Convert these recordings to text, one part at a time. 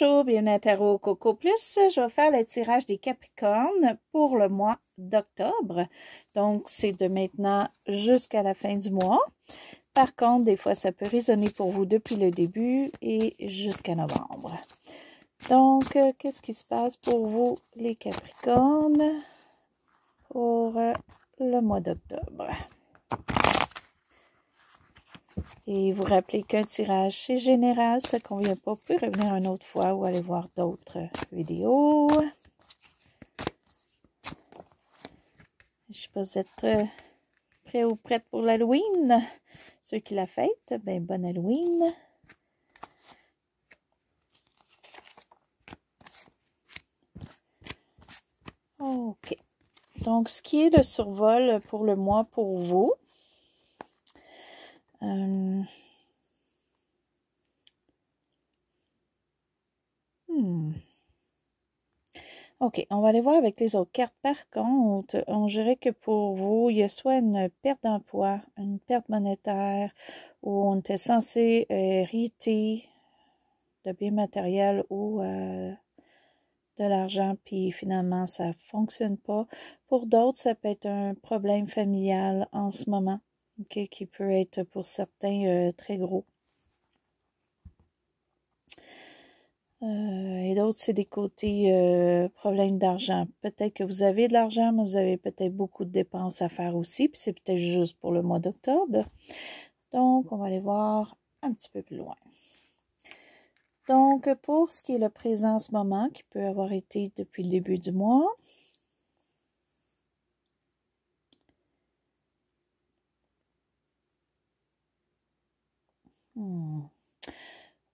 Bonjour, bienvenue à Tarot Coco Plus. Je vais faire le tirage des Capricornes pour le mois d'octobre. Donc, c'est de maintenant jusqu'à la fin du mois. Par contre, des fois, ça peut résonner pour vous depuis le début et jusqu'à novembre. Donc, euh, qu'est-ce qui se passe pour vous, les Capricornes, pour euh, le mois d'octobre? Et vous rappelez qu'un tirage, c'est général. Ça ne convient pas, vous revenir une autre fois ou aller voir d'autres vidéos. Je ne sais pas si vous êtes euh, prêts ou prêtes pour l'Halloween. Ceux qui la fêtent, ben bonne Halloween. OK. Donc, ce qui est le survol pour le mois pour vous, euh, hmm. OK, on va aller voir avec les autres cartes. Par contre, on dirait que pour vous, il y a soit une perte d'emploi, une perte monétaire, ou on était censé euh, hériter de biens matériels ou euh, de l'argent, puis finalement, ça ne fonctionne pas. Pour d'autres, ça peut être un problème familial en ce moment qui peut être pour certains euh, très gros. Euh, et d'autres, c'est des côtés euh, problèmes d'argent. Peut-être que vous avez de l'argent, mais vous avez peut-être beaucoup de dépenses à faire aussi, puis c'est peut-être juste pour le mois d'octobre. Donc, on va aller voir un petit peu plus loin. Donc, pour ce qui est le présent en ce moment, qui peut avoir été depuis le début du mois, Hmm.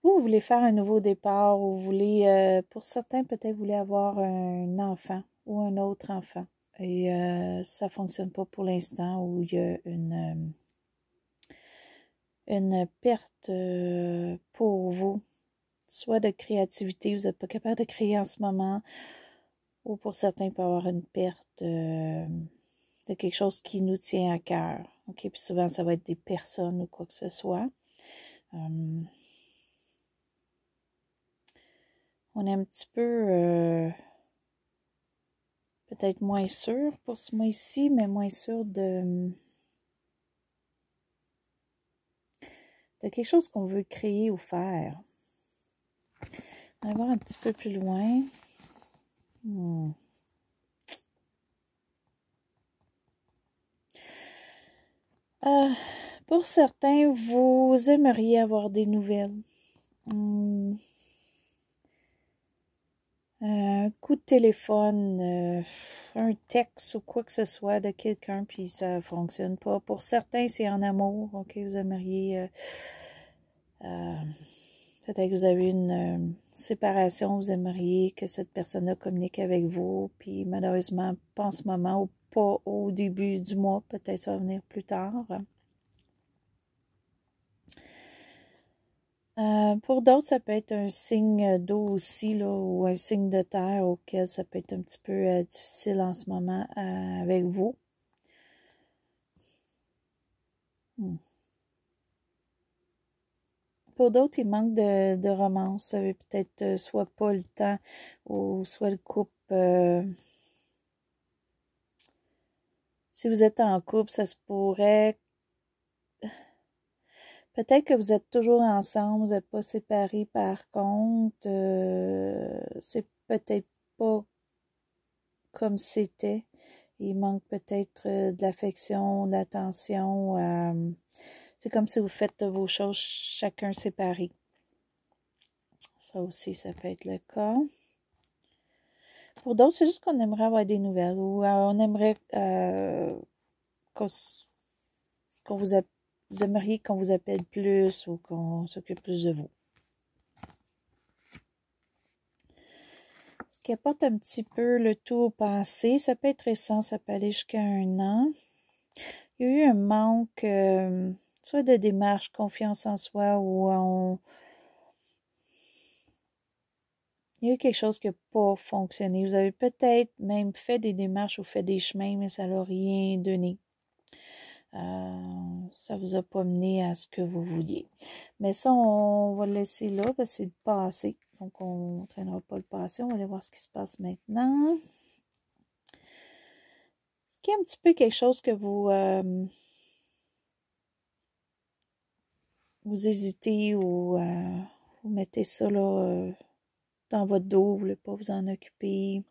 Vous, voulez faire un nouveau départ ou vous voulez, euh, pour certains, peut-être vous voulez avoir un enfant ou un autre enfant. Et euh, ça ne fonctionne pas pour l'instant ou il y a une, euh, une perte pour vous, soit de créativité, vous n'êtes pas capable de créer en ce moment, ou pour certains, il peut y avoir une perte de quelque chose qui nous tient à cœur. OK, puis souvent, ça va être des personnes ou quoi que ce soit. Hum. on est un petit peu euh, peut-être moins sûr pour ce mois-ci, mais moins sûr de, de quelque chose qu'on veut créer ou faire. On va voir un petit peu plus loin. Hmm. Ah, pour certains, vous aimeriez avoir des nouvelles. Hmm. Euh, un coup de téléphone, euh, un texte ou quoi que ce soit de quelqu'un, puis ça ne fonctionne pas. Pour certains, c'est en amour. OK, vous aimeriez... Euh, peut-être que vous avez une séparation, vous aimeriez que cette personne-là communique avec vous, puis malheureusement, pas en ce moment ou pas au début du mois, peut-être ça va venir plus tard. Euh, pour d'autres, ça peut être un signe euh, d'eau aussi, là, ou un signe de terre auquel ça peut être un petit peu euh, difficile en ce moment avec vous. Hmm. Pour d'autres, il manque de, romance. Vous avez peut-être soit pas le temps ou soit le couple. si vous êtes en couple, ça se pourrait Peut-être que vous êtes toujours ensemble, vous n'êtes pas séparés par contre. Euh, c'est peut-être pas comme c'était. Il manque peut-être euh, de l'affection, de euh, c'est comme si vous faites vos choses chacun séparé. Ça aussi, ça peut être le cas. Pour d'autres, c'est juste qu'on aimerait avoir des nouvelles ou on aimerait qu'on vous appelle vous aimeriez qu'on vous appelle plus ou qu'on s'occupe plus de vous. Ce qui apporte un petit peu le tout au passé, ça peut être récent, ça peut aller jusqu'à un an. Il y a eu un manque, euh, soit de démarches, confiance en soi, ou Il y a eu quelque chose qui n'a pas fonctionné. Vous avez peut-être même fait des démarches ou fait des chemins, mais ça n'a rien donné. Euh, ça vous a pas mené à ce que vous vouliez. Mais ça, on va le laisser là, parce que c'est le passé. Donc, on ne traînera pas le passé. On va aller voir ce qui se passe maintenant. Est-ce qu'il y a un petit peu quelque chose que vous... Euh, vous hésitez ou euh, vous mettez ça là, dans votre dos, vous ne voulez pas vous en occuper.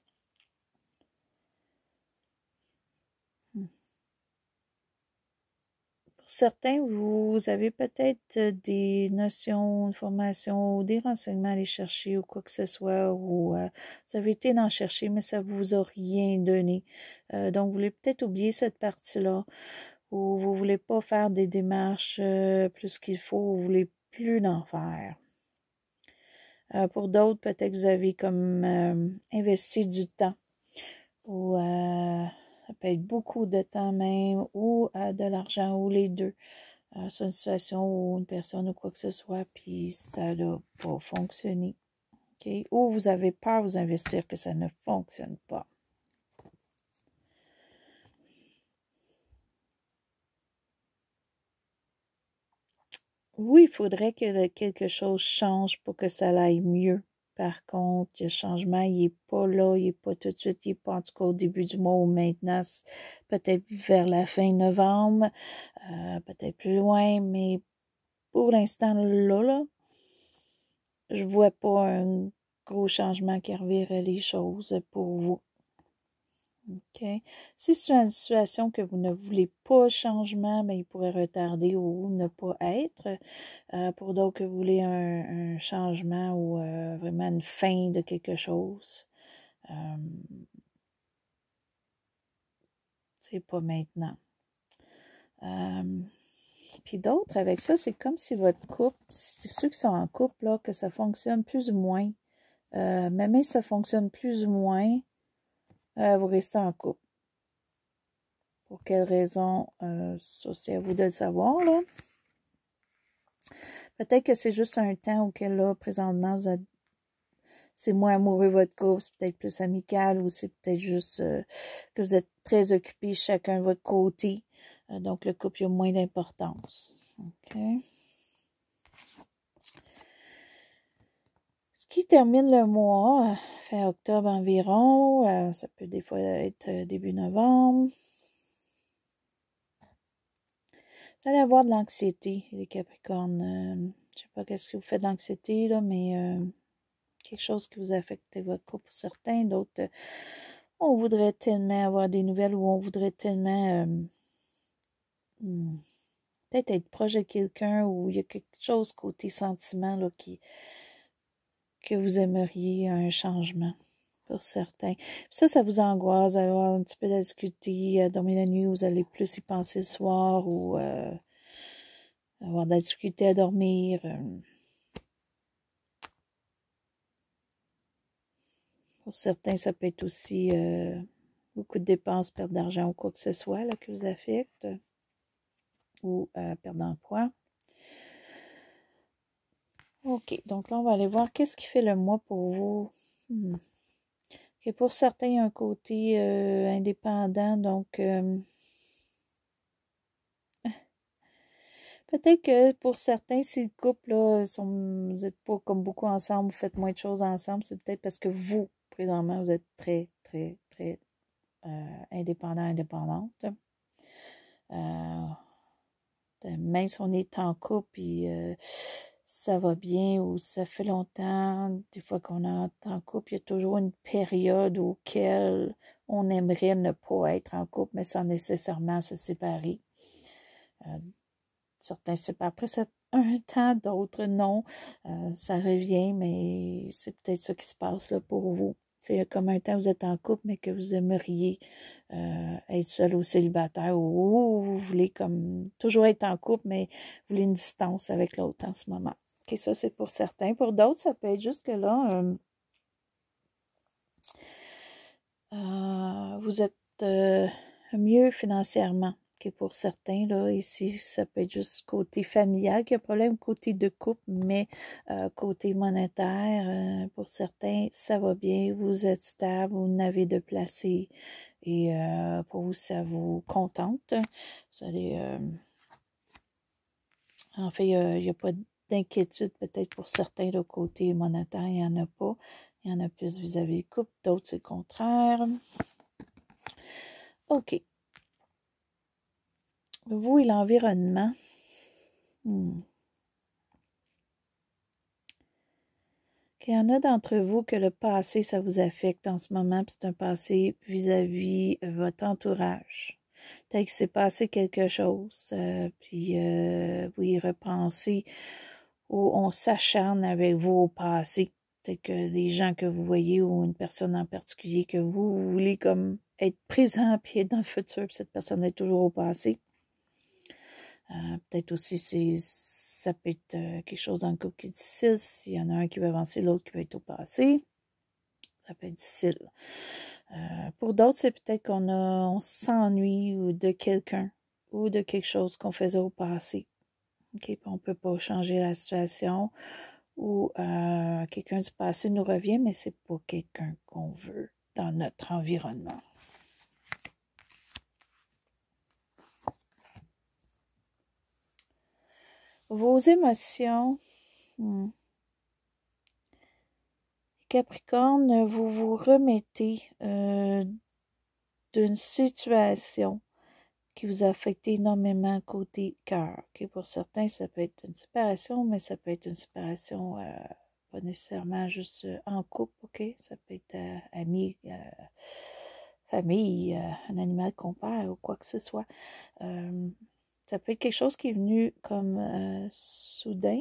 certains, vous avez peut-être euh, des notions, une formation ou des renseignements à aller chercher ou quoi que ce soit, ou euh, vous avez été d'en chercher, mais ça ne vous a rien donné. Euh, donc, vous voulez peut-être oublier cette partie-là, ou vous ne voulez pas faire des démarches plus qu'il faut, vous ne voulez plus d'en faire. pour d'autres, peut-être vous avez comme investi du temps ou ça peut être beaucoup de temps même ou euh, de l'argent ou les deux. Euh, c'est une situation ou une personne ou quoi que ce soit, puis ça n'a pas fonctionné. Ou vous avez peur de vous investir que ça ne fonctionne pas. Oui, il faudrait que quelque chose change pour que ça aille mieux. Par contre, le changement, il n'est pas là, il n'est pas tout de suite, il n'est pas en tout cas au début du mois ou maintenant, peut-être vers la fin novembre, euh, peut-être plus loin, mais pour l'instant, là, là, je vois pas un gros changement qui revirait les choses pour vous. OK. Si c'est une situation que vous ne voulez pas changement, mais ben, il pourrait retarder ou ne pas être. Euh, pour d'autres que vous voulez un, changement ou euh, vraiment une fin de quelque chose, c'est pas maintenant. Puis d'autres avec ça, c'est comme si votre couple, c'est ceux qui sont en couple, là, que ça fonctionne plus ou moins. Euh, même si ça fonctionne plus ou moins, euh, vous restez en couple. Pour quelle raison, euh, ça c'est à vous de le savoir. Peut-être que c'est juste un temps auquel là, présentement, c'est moins amoureux votre couple, c'est peut-être plus amical ou c'est peut-être juste euh, que vous êtes très occupés chacun de votre côté. donc le couple a moins d'importance. OK? qui termine le mois, euh, fin octobre environ, euh, ça peut des fois être euh, début novembre. Vous allez avoir de l'anxiété, les Capricornes. je ne sais pas qu'est-ce que vous faites d'anxiété, là, mais quelque chose qui vous affecte votre corps pour certains. D'autres, on voudrait tellement avoir des nouvelles ou on voudrait tellement hmm, peut-être être proche de quelqu'un ou il y a quelque chose côté sentiment qui, que vous aimeriez un changement pour certains. ça, ça vous angoisse d'avoir un petit peu difficulté à euh, dormir la nuit, vous allez plus y penser le soir ou euh, avoir de la difficulté à dormir. Euh. Pour certains, ça peut être aussi beaucoup de dépenses, perte d'argent ou quoi que ce soit là, qui vous affecte ou perte d'emploi. Ok, donc là, on va aller voir qu'est-ce qui fait le mois pour vous. Hmm. OK. pour certains, il y a un côté euh, indépendant, donc... Euh, peut-être que pour certains, si le couple, là, sont, vous n'êtes pas comme beaucoup ensemble, vous faites moins de choses ensemble, c'est peut-être parce que vous, présentement, vous êtes très, très, très euh, indépendant, indépendante. Euh, même si on est en couple, puis ça va bien ou ça fait longtemps, des fois qu'on est en couple, il y a toujours une période auquel on aimerait ne pas être en couple, mais sans nécessairement se séparer. Euh, certains certains séparent après un temps, d'autres non. Euh, ça revient, mais c'est peut-être ce qui se passe pour vous. C'est comme un temps vous êtes en couple, mais que vous aimeriez euh, être seul ou célibataire, ou, ou vous voulez comme toujours être en couple, mais vous voulez une distance avec l'autre en ce moment. OK, ça, c'est pour certains. Pour d'autres, ça peut être juste que là, euh, vous êtes euh, mieux financièrement que pour certains. Là, ici, ça peut être juste côté familial qu'il y a problème, côté de couple, mais euh, côté monétaire, pour certains, ça va bien, vous êtes stable, vous n'avez de placé. Et pour vous, ça vous contente. Vous allez... en fait, il n'y a, pas de d'inquiétude peut-être pour certains de côté monétaire, il n'y en a pas. Il y en a plus vis-à-vis des d'autres c'est le contraire. OK. Vous et l'environnement. Hmm. Il y en a d'entre vous que le passé, ça vous affecte en ce moment, puis c'est un passé vis-à-vis euh, votre entourage. Peut-être qu'il s'est passé quelque chose, euh, puis euh, vous y repensez où on s'acharne avec vous passé. Peut-être que des gens que vous voyez ou une personne en particulier que vous, voulez comme être présent et être dans le futur, cette personne est toujours au passé. Euh, peut-être aussi ça peut être euh, quelque chose dans le couple qui est difficile, s'il y en a un qui veut avancer, l'autre qui veut être au passé. Ça peut être difficile. Euh, pour d'autres, c'est peut-être qu'on s'ennuie ou de quelqu'un ou de quelque chose qu'on faisait au passé on ne peut pas changer la situation où euh, quelqu'un du passé nous revient, mais c'est pas quelqu'un qu'on veut dans notre environnement. Vos émotions. Hmm. Capricorne, vous vous remettez euh, d'une situation qui vous a affecté énormément côté cœur. Okay? Pour certains, ça peut être une séparation, mais ça peut être une séparation euh, pas nécessairement juste euh, en couple, ok? Ça peut être euh, ami, famille, un animal qu'on perd ou quoi que ce soit. ça peut être quelque chose qui est venu comme soudain.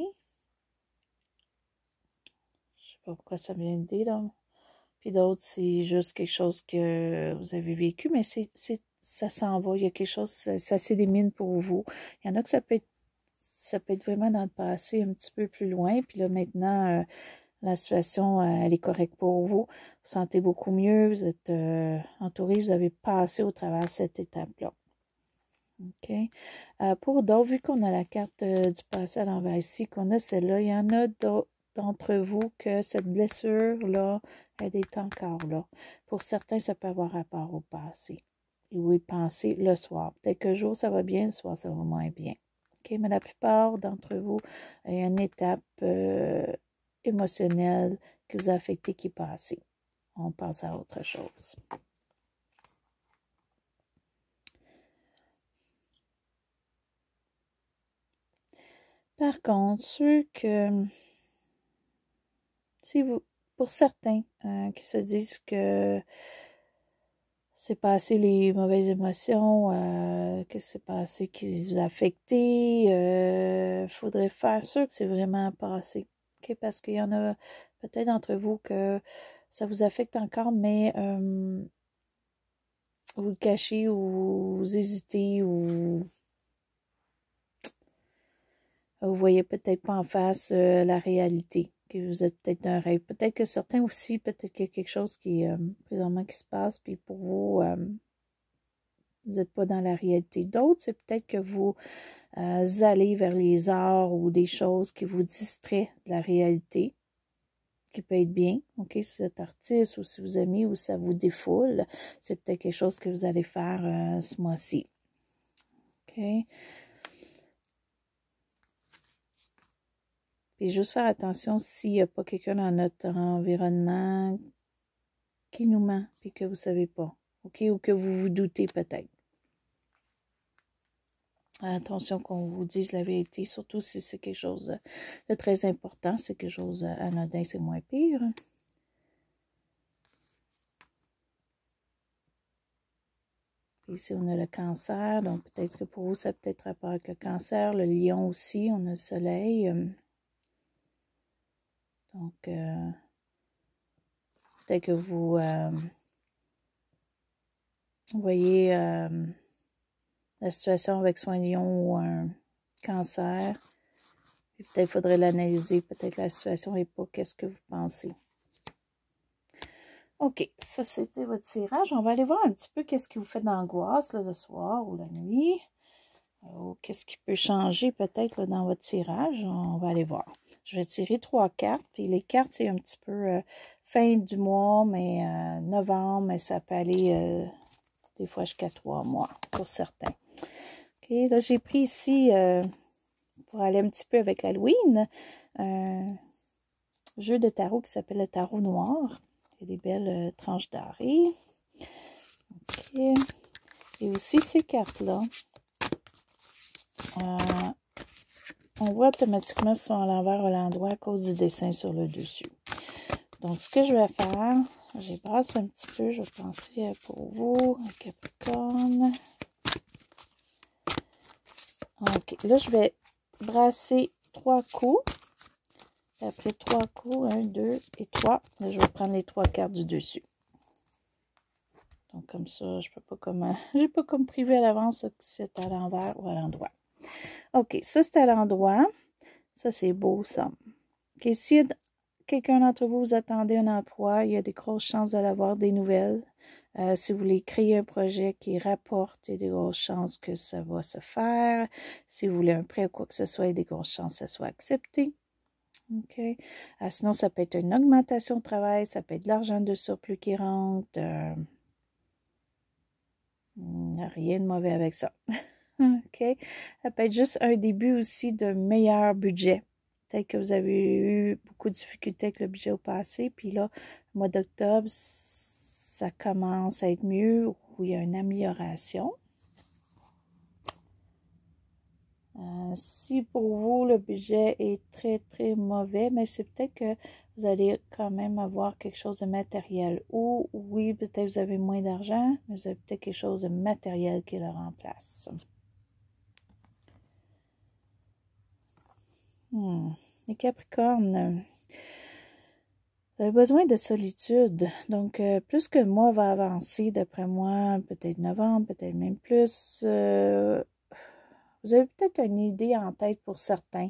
Je sais pas pourquoi ça vient d'idée, Puis d'autres, c'est juste quelque chose que vous avez vécu, mais c'est ça s'en va, il y a quelque chose, ça, s'élimine pour vous. Il y en a que ça peut être ça peut vraiment dans le passé, un petit peu plus loin. Puis là, maintenant, euh, la situation, euh, elle est correcte pour vous. Vous sentez beaucoup mieux, vous êtes euh, entouré, vous avez passé au travers de cette étape-là. OK. pour d'autres, vu qu'on a la carte du passé à l'envers ici, qu'on a celle-là, il y en a d'entre vous que cette blessure-là, elle est encore là. Pour certains, ça peut avoir rapport au passé vous y pensez le soir. Peut-être que jour, ça va bien, le soir, ça va moins bien. Mais la plupart d'entre vous, il y a une étape euh, émotionnelle qui vous a affecté qui passe. On passe à autre chose. Par contre, ceux que, si vous, pour certains euh, qui se disent que c'est passé les mauvaises émotions, euh, que c'est passé qui vous a Il euh, faudrait faire sûr que c'est vraiment passé. Parce qu'il y en a peut-être d'entre vous que ça vous affecte encore, mais euh, vous le cachez ou vous hésitez ou vous voyez peut-être pas en face la réalité que vous êtes peut-être un rêve. Peut-être que certains aussi, peut-être qu'il y a quelque chose qui, euh, présentement, qui se passe, puis pour vous, euh, vous n'êtes pas dans la réalité. D'autres, c'est peut-être que vous euh, allez vers les arts ou des choses qui vous distraient de la réalité, qui peut être bien, ok, si vous êtes artiste ou si vous aimez ou ça vous défoule, c'est peut-être quelque chose que vous allez faire ce mois-ci. OK? Puis juste faire attention s'il n'y a pas quelqu'un dans notre environnement qui nous ment et que vous ne savez pas. OK? Ou que vous vous doutez peut-être. Attention qu'on vous dise la vérité, surtout si c'est quelque chose de très important, c'est quelque chose anodin, c'est moins pire. Ici, on a le cancer, donc peut-être que pour vous, ça peut être rapport avec le cancer, le lion aussi, on a le soleil. Euh, donc, euh, peut-être que vous euh, voyez euh, la situation avec soin lion ou un cancer. Peut-être faudrait l'analyser. Peut-être la situation n'est pas qu'est-ce que vous pensez. OK, ça c'était votre tirage. On va aller voir un petit peu qu'est-ce qui vous fait d'angoisse le soir ou la nuit. Qu'est-ce qui peut changer peut-être dans votre tirage. On va aller voir. Je vais tirer trois cartes. Puis les cartes, c'est un petit peu euh, fin du mois, mais euh, novembre, mais ça peut aller euh, des fois jusqu'à trois mois pour certains. OK, là, j'ai pris ici, pour aller un petit peu avec l'Halloween, un jeu de tarot qui s'appelle le tarot noir. Il y a des belles tranches d'arrêt. OK. Et aussi ces cartes-là on voit automatiquement si sont à l'envers ou à l'endroit à cause du dessin sur le dessus. Donc, ce que je vais faire, j'ai brasse un petit peu, je vais penser pour vous, un capricorne. Ok, là, je vais brasser trois coups. Après trois coups, un, deux et trois, là, je vais prendre les trois quarts du dessus. Donc, comme ça, je peux pas comme, j'ai pas comme privé à l'avance que c'est à l'envers ou à l'endroit. OK, ça, c'est à l'endroit. Ça, c'est beau, ça. OK, si quelqu'un d'entre vous, vous attendez un emploi, il y a des grosses chances d'avoir des nouvelles. Euh, si vous voulez créer un projet qui rapporte, il y a des grosses chances que ça va se faire. Si vous voulez un prêt ou quoi que ce soit, il y a des grosses chances que ça soit accepté. OK. Euh, sinon, ça peut être une augmentation de travail, ça peut être de l'argent de surplus qui rentre. Euh, hmm, rien de mauvais avec ça. OK? Ça peut être juste un début aussi d'un meilleur budget. Peut-être que vous avez eu beaucoup de difficultés avec le budget au passé, puis là, le mois d'octobre, ça commence à être mieux ou il y a une amélioration. Euh, si pour vous le budget est très très mauvais, mais c'est peut-être que vous allez quand même avoir quelque chose de matériel. Ou oui, peut-être vous avez moins d'argent, mais vous avez peut-être quelque chose de matériel qui le remplace. Hmm. Les Capricornes, euh, vous avez besoin de solitude. Donc, euh, plus que moi va avancer, d'après moi, peut-être novembre, peut-être même plus, euh, vous avez peut-être une idée en tête pour certains.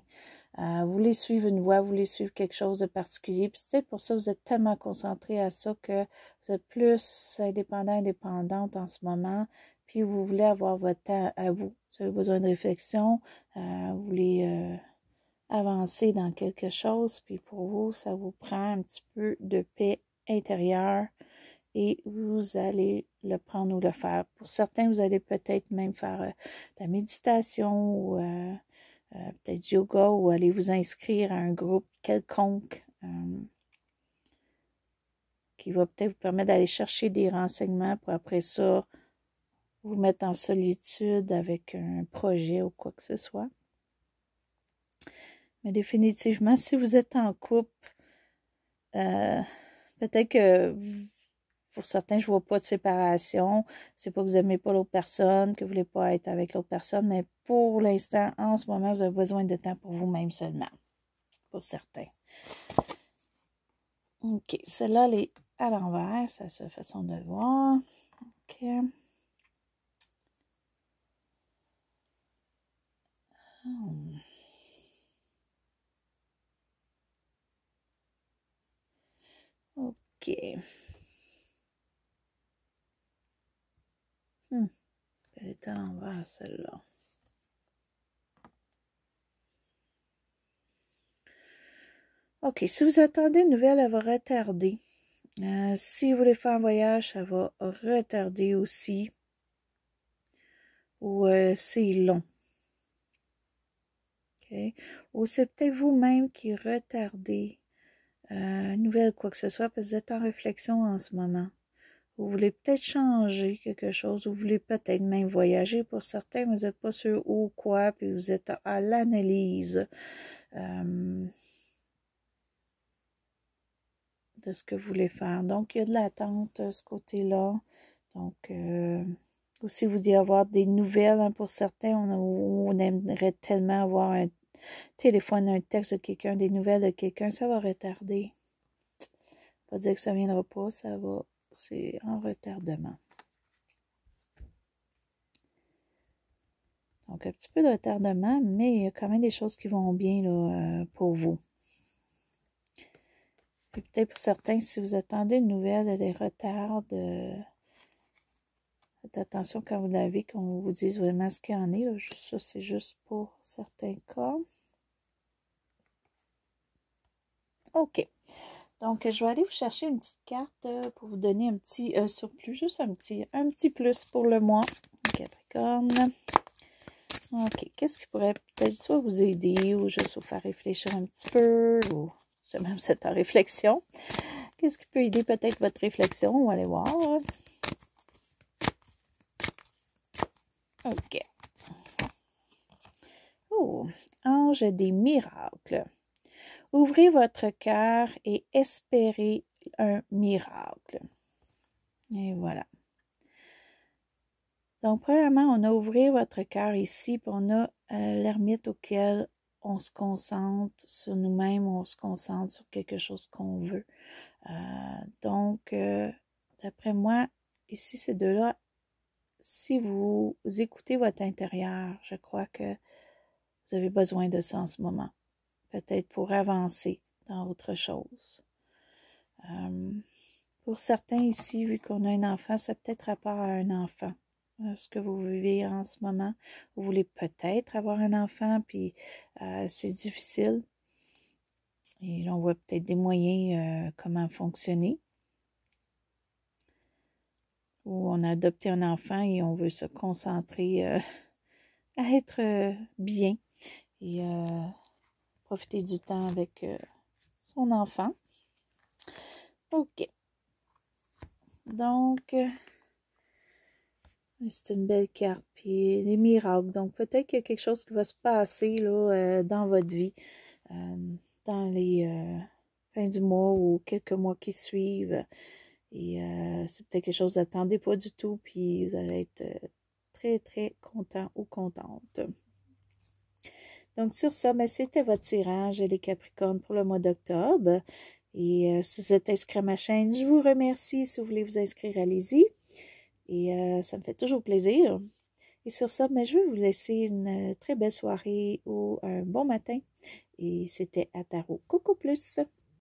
vous voulez suivre une voie, vous voulez suivre quelque chose de particulier. Puis c'est pour ça, vous êtes tellement concentré à ça que vous êtes plus indépendant, indépendante en ce moment. Puis vous voulez avoir votre temps à vous. Vous avez besoin de réflexion. vous voulez avancer dans quelque chose, puis pour vous, ça vous prend un petit peu de paix intérieure et vous allez le prendre ou le faire. Pour certains, vous allez peut-être même faire euh, de la méditation ou euh, euh, peut-être du yoga ou aller vous inscrire à un groupe quelconque qui va peut-être vous permettre d'aller chercher des renseignements pour après ça vous mettre en solitude avec un projet ou quoi que ce soit. Mais définitivement, si vous êtes en couple, euh, peut-être que pour certains, je vois pas de séparation. C'est pas que vous aimez pas l'autre personne, que vous voulez pas être avec l'autre personne, mais pour l'instant, en ce moment, vous avez besoin de temps pour vous-même seulement. Pour certains. OK. Celle-là, est à l'envers. Ça se façon de voir. OK. Hmm. Hmm. celle-là. OK, si vous attendez une nouvelle, elle va retarder. Euh, si vous voulez faire un voyage, ça va retarder aussi. Ou euh, c'est long. OK. Ou c'est peut-être vous-même qui retardez euh, nouvelle, quoi que ce soit, parce que vous êtes en réflexion en ce moment. Vous voulez peut-être changer quelque chose, vous voulez peut-être même voyager. Pour certains, vous n'êtes pas sûr où, quoi, puis vous êtes à l'analyse euh, de ce que vous voulez faire. Donc, il y a de l'attente euh, ce côté-là. Donc, euh, aussi, vous dire avoir des nouvelles. Hein, pour certains, on, on, aimerait tellement avoir un, Téléphone un texte de quelqu'un, des nouvelles de quelqu'un, ça va retarder. Pas dire que ça viendra pas, ça va. C'est en retardement. Donc, un petit peu de retardement, mais il y a quand même des choses qui vont bien là, euh, pour vous. Et peut-être pour certains, si vous attendez une nouvelle, elle retards... retarde. Euh, attention quand vous l'avez, qu'on vous dise vraiment ce qu'il y en est. Ça, c'est juste pour certains cas. OK. Donc, je vais aller vous chercher une petite carte euh, pour vous donner un petit euh, surplus, juste un petit, un petit plus pour le mois. Capricorne. OK. Qu'est-ce qui pourrait peut-être soit vous aider ou juste vous faire réfléchir un petit peu ou même cette réflexion. Qu'est-ce qui peut aider peut-être votre réflexion? On va aller voir. OK. Oh, ange des miracles. Ouvrez votre cœur et espérez un miracle. Et voilà. Donc, premièrement, on a ouvert votre cœur ici, puis on a euh, l'ermite auquel on se concentre sur nous-mêmes, on se concentre sur quelque chose qu'on veut. Euh, donc, euh, d'après moi, ici, c'est deux-là si vous écoutez votre intérieur, je crois que vous avez besoin de ça en ce moment, peut-être pour avancer dans autre chose. Euh, pour certains ici, vu qu'on a un enfant, ça peut-être rapport à un enfant. ce que vous vivez en ce moment, vous voulez peut-être avoir un enfant, puis euh, c'est difficile. Et là, on voit peut-être des moyens euh, comment fonctionner où on a adopté un enfant et on veut se concentrer euh, à être euh, bien et euh, profiter du temps avec son enfant. OK. Donc, c'est une belle carte, puis des miracles. Donc, peut-être qu'il y a quelque chose qui va se passer là, dans votre vie, dans les fins du mois ou quelques mois qui suivent. Et euh, c'est peut-être quelque chose que vous n'attendez pas du tout, puis vous allez être euh, très, très content ou contente. Donc, sur ça, mais ben, c'était votre tirage, les Capricornes, pour le mois d'octobre. Et euh, si vous êtes inscrit à ma chaîne, je vous remercie. Si vous voulez vous inscrire, allez-y. Et ça me fait toujours plaisir. Et sur ça, mais ben, je vais vous laisser une très belle soirée ou un bon matin. Et c'était à Coucou Plus.